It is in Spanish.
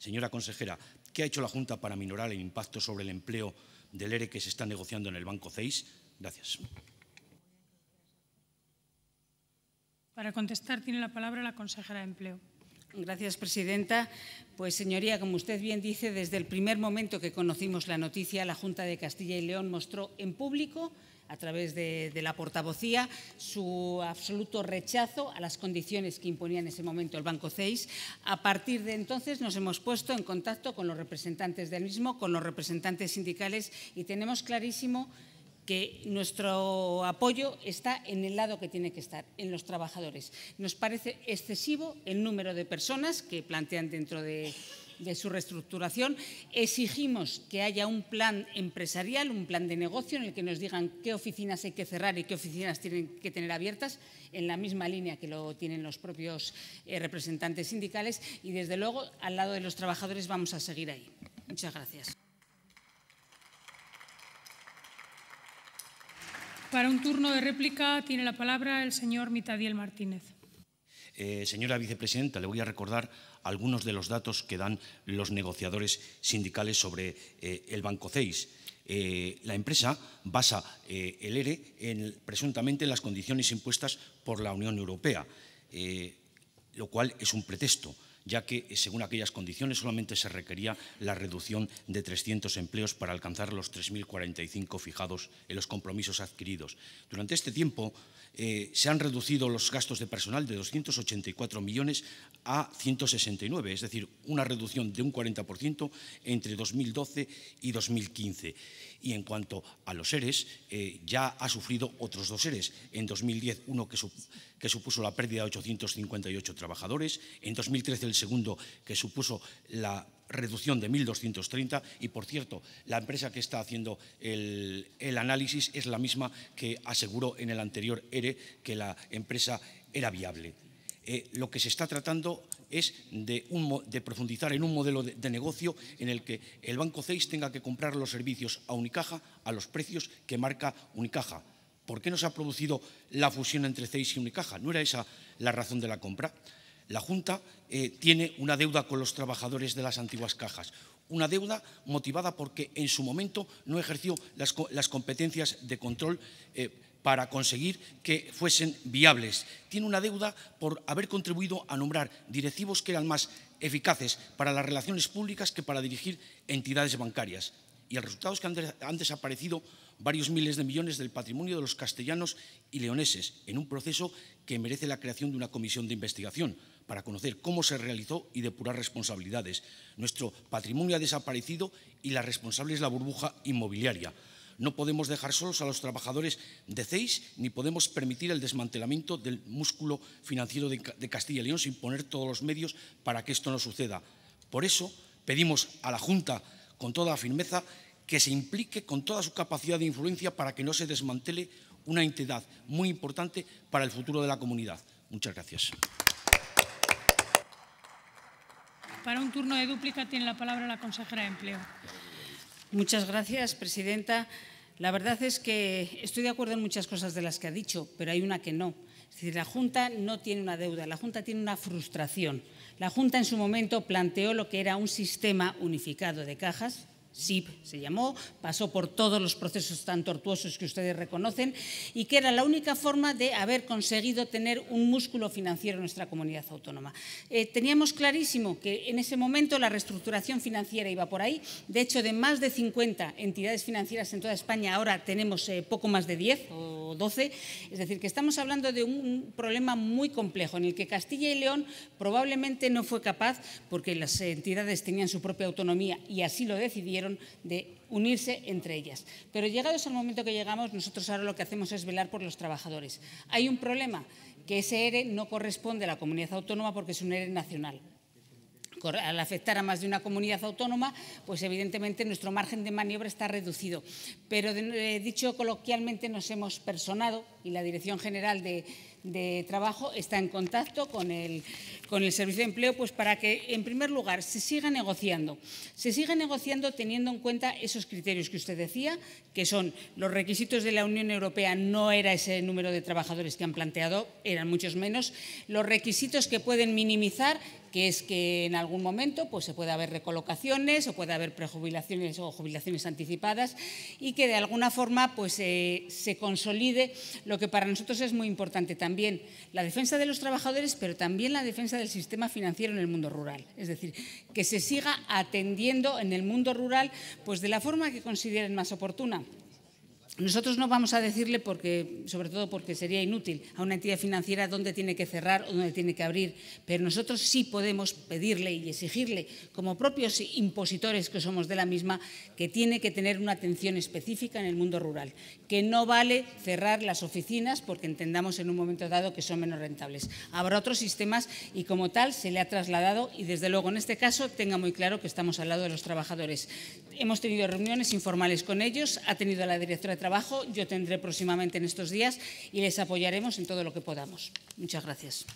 Señora consejera, ¿qué ha hecho la Junta para minorar el impacto sobre el empleo del ERE que se está negociando en el Banco CEIS? Gracias. Para contestar tiene la palabra la consejera de Empleo. Gracias, presidenta. Pues, señoría, como usted bien dice, desde el primer momento que conocimos la noticia, la Junta de Castilla y León mostró en público a través de, la portavocía su absoluto rechazo a las condiciones que imponía en ese momento el Banco CEIS. A partir de entonces nos hemos puesto en contacto con los representantes del mismo, con los representantes sindicales y tenemos clarísimo que nuestro apoyo está en el lado que tiene que estar, en los trabajadores. Nos parece excesivo el número de personas que plantean dentro de de su reestructuración. Exigimos que haya un plan empresarial, un plan de negocio en el que nos digan qué oficinas hay que cerrar y qué oficinas tienen que tener abiertas, en la misma línea que lo tienen los propios eh, representantes sindicales. Y desde luego, al lado de los trabajadores vamos a seguir ahí. Muchas gracias. Para un turno de réplica tiene la palabra el señor Mitadiel Martínez. Eh, señora vicepresidenta, le voy a recordar algunos de los datos que dan los negociadores sindicales sobre eh, el Banco CEIS. Eh, la empresa basa eh, el ERE en, presuntamente en las condiciones impuestas por la Unión Europea, lo cual es un pretexto ya que eh, según aquellas condiciones solamente se requería la reducción de 300 empleos para alcanzar los 3.045 fijados en los compromisos adquiridos. Durante este tiempo eh, se han reducido los gastos de personal de 284 millones a 169, es decir, una reducción de un 40% entre 2012 y 2015. Y en cuanto a los seres, eh, ya ha sufrido otros dos seres. En 2010, uno que, que supuso la pérdida de 858 trabajadores, en 2013 el segundo, que supuso la reducción de 1.230 y, por cierto, la empresa que está haciendo el, análisis es la misma que aseguró en el anterior ERE e que la empresa era viable. Eh, lo que se está tratando es de, profundizar en un modelo de, de, negocio en el que el Banco CEIS tenga que comprar los servicios a Unicaja a los precios que marca Unicaja. ¿Por qué no se ha producido la fusión entre CEIS y Unicaja? ¿No era esa la razón de la compra? la Junta eh, tiene una deuda con los trabajadores de las antiguas cajas, una deuda motivada porque en su momento no ejerció las, competencias de control eh, para conseguir que fuesen viables. Tiene una deuda por haber contribuido a nombrar directivos que eran más eficaces para las relaciones públicas que para dirigir entidades bancarias. Y el resultado es que han desaparecido varios miles de millones del patrimonio de los castellanos y leoneses en un proceso que merece la creación de una comisión de investigación para conocer cómo se realizó y depurar responsabilidades. Nuestro patrimonio ha desaparecido y la responsable es la burbuja inmobiliaria. No podemos dejar solos a los trabajadores de CEIS ni podemos permitir el desmantelamiento del músculo financiero de Castilla y León sin poner todos los medios para que esto no suceda. Por eso pedimos a la Junta con toda firmeza que se implique con toda su capacidad de influencia para que no se desmantele una entidad muy importante para el futuro de la comunidad. Muchas gracias. Para un turno de dúplica tiene la palabra la consejera de Empleo. Muchas gracias, presidenta. La verdad es que estoy de acuerdo en muchas cosas de las que ha dicho, pero hay una que no. Es decir, la Junta no tiene una deuda, la Junta tiene una frustración. La Junta en su momento planteó lo que era un sistema unificado de cajas, SIP se llamó, pasó por todos los procesos tan tortuosos que ustedes reconocen y que era la única forma de haber conseguido tener un músculo financiero en nuestra comunidad autónoma. Eh, teníamos clarísimo que en ese momento la reestructuración financiera iba por ahí. De hecho, de más de 50 entidades financieras en toda España, ahora tenemos eh, poco más de 10 12. Es decir, que estamos hablando de un problema muy complejo en el que Castilla y León probablemente no fue capaz, porque las entidades tenían su propia autonomía y así lo decidieron, de unirse entre ellas. Pero llegados al momento que llegamos, nosotros ahora lo que hacemos es velar por los trabajadores. Hay un problema, que ese ERE no corresponde a la comunidad autónoma porque es un ERE nacional al afectar a más de una comunidad autónoma, pues evidentemente nuestro margen de maniobra está reducido. Pero eh, dicho coloquialmente, nos hemos personado y la Dirección General de, Trabajo está en contacto con el, con el Servicio de Empleo pues para que, en primer lugar, se siga negociando. Se siga negociando teniendo en cuenta esos criterios que usted decía, que son los requisitos de la Unión Europea, no era ese número de trabajadores que han planteado, eran muchos menos, los requisitos que pueden minimizar que es que en algún momento pues, se pueda haber recolocaciones o puede haber prejubilaciones o jubilaciones anticipadas y que de alguna forma pues, eh, se consolide lo que para nosotros es muy importante también, la defensa de los trabajadores, pero también la defensa del sistema financiero en el mundo rural. Es decir, que se siga atendiendo en el mundo rural pues, de la forma que consideren más oportuna. Nosotros no vamos a decirle, porque, sobre todo porque sería inútil, a una entidad financiera dónde tiene que cerrar o dónde tiene que abrir, pero nosotros sí podemos pedirle y exigirle, como propios impositores que somos de la misma, que tiene que tener una atención específica en el mundo rural, que no vale cerrar las oficinas porque entendamos en un momento dado que son menos rentables. Habrá otros sistemas y como tal se le ha trasladado y desde luego en este caso tenga muy claro que estamos al lado de los trabajadores. Hemos tenido reuniones informales con ellos, ha tenido la directora de yo tendré próximamente en estos días y les apoyaremos en todo lo que podamos. Muchas gracias.